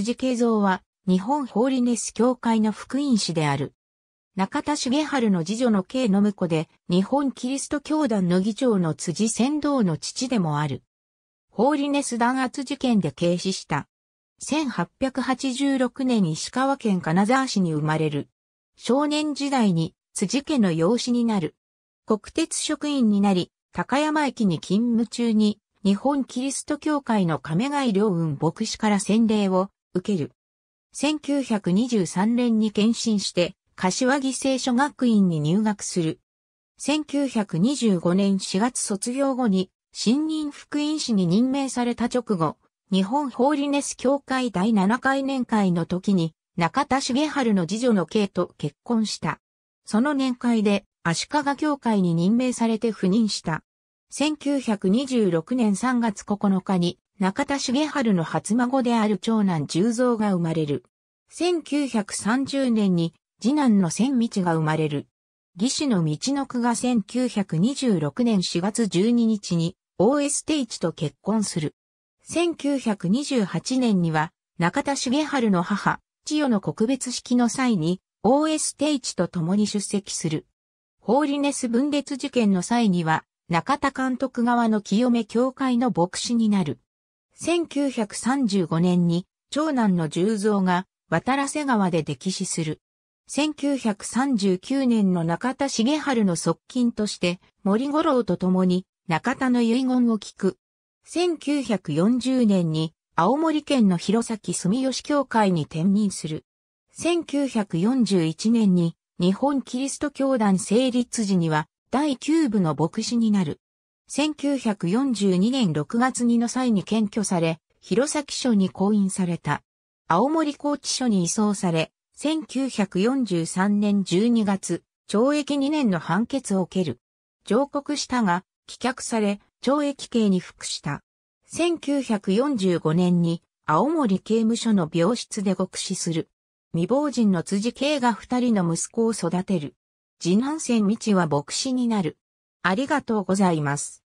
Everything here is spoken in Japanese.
辻慶三は、日本ホーリネス協会の福音師である。中田茂春の次女の慶の婿で、日本キリスト教団の議長の辻先導の父でもある。ホーリネス弾圧事件で軽視した。1886年に石川県金沢市に生まれる。少年時代に辻家の養子になる。国鉄職員になり、高山駅に勤務中に、日本キリスト教会の亀貝良雲牧師から洗礼を受ける。1923年に献身して、柏木聖書学院に入学する。1925年4月卒業後に、新任福音士に任命された直後、日本ホーリネス協会第7回年会の時に、中田茂春の次女の慶と結婚した。その年会で、足利協会に任命されて赴任した。1926年3月9日に、中田重春の初孫である長男十蔵が生まれる。1930年に次男の千道が生まれる。義士の道の句が1926年4月12日に OS イ一と結婚する。1928年には中田重春の母、千代の告別式の際に OS イ一と共に出席する。ホーリネス分裂事件の際には中田監督側の清め教会の牧師になる。1935年に長男の十蔵が渡良瀬川で溺死する。1939年の中田重春の側近として森五郎と共に中田の遺言を聞く。1940年に青森県の弘前住吉教会に転任する。1941年に日本キリスト教団成立時には第9部の牧師になる。1942年6月2の際に検挙され、弘前署に降印された。青森高知署に移送され、1943年12月、懲役2年の判決を受ける。上告したが、棄却され、懲役刑に服した。1945年に、青森刑務所の病室で獄死する。未亡人の辻慶が二人の息子を育てる。次男千道は牧師になる。ありがとうございます。